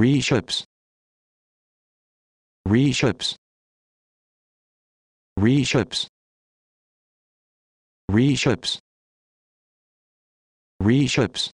reships reships reships reships reships